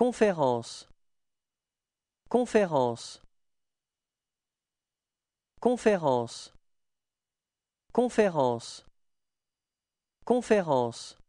Conférence Conférence Conférence Conférence Conférence